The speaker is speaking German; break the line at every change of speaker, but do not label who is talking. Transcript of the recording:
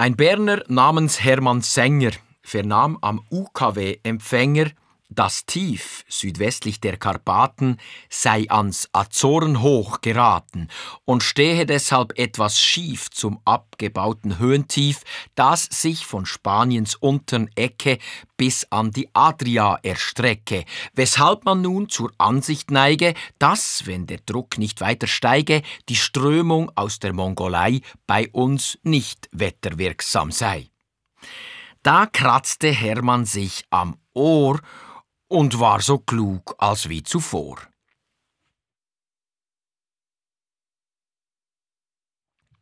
Ein Berner namens Hermann Sänger vernahm am UKW-Empfänger das Tief südwestlich der Karpaten sei ans Azorenhoch geraten und stehe deshalb etwas schief zum abgebauten Höhentief, das sich von Spaniens unteren Ecke bis an die Adria erstrecke, weshalb man nun zur Ansicht neige, dass, wenn der Druck nicht weiter steige, die Strömung aus der Mongolei bei uns nicht wetterwirksam sei. Da kratzte Hermann sich am Ohr und war so klug als wie zuvor.